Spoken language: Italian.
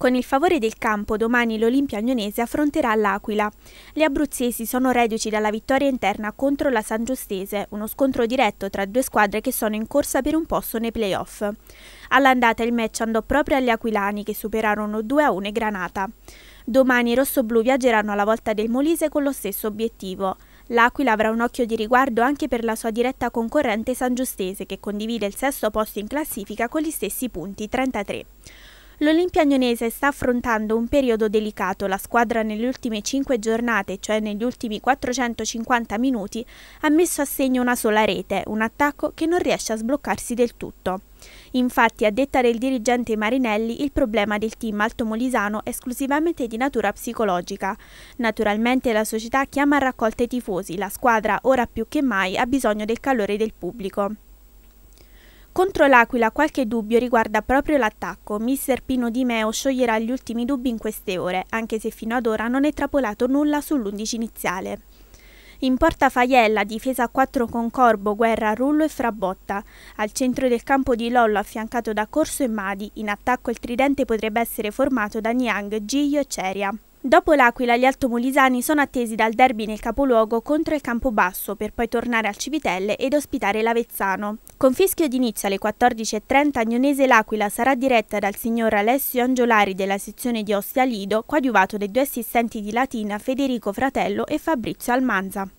Con il favore del campo domani l'Olimpia Agnonese affronterà l'Aquila. Gli abruzzesi sono reduci dalla vittoria interna contro la San Giustese, uno scontro diretto tra due squadre che sono in corsa per un posto nei playoff. All'andata il match andò proprio agli aquilani che superarono 2-1 Granata. Domani i rossoblù viaggeranno alla volta del Molise con lo stesso obiettivo. L'Aquila avrà un occhio di riguardo anche per la sua diretta concorrente San Giustese che condivide il sesto posto in classifica con gli stessi punti 33. L'Olimpia Agnonese sta affrontando un periodo delicato. La squadra nelle ultime 5 giornate, cioè negli ultimi 450 minuti, ha messo a segno una sola rete, un attacco che non riesce a sbloccarsi del tutto. Infatti, a detta del dirigente Marinelli, il problema del team altomolisano è esclusivamente di natura psicologica. Naturalmente la società chiama a raccolta i tifosi, la squadra ora più che mai ha bisogno del calore del pubblico. Contro l'Aquila qualche dubbio riguarda proprio l'attacco. Mister Pino Di Meo scioglierà gli ultimi dubbi in queste ore, anche se fino ad ora non è trapolato nulla sull'11 iniziale. In porta Faiella, difesa a 4 con Corbo, Guerra, Rullo e Frabotta. Al centro del campo di Lollo affiancato da Corso e Madi, in attacco il tridente potrebbe essere formato da Niang, Giglio e Ceria. Dopo l'Aquila, gli altomolisani sono attesi dal derby nel capoluogo contro il Campobasso per poi tornare al Civitelle ed ospitare l'Avezzano. Con fischio d'inizio alle 14.30 Agnonese L'Aquila sarà diretta dal signor Alessio Angiolari della sezione di Ostia Lido, coadiuvato dai due assistenti di Latina Federico Fratello e Fabrizio Almanza.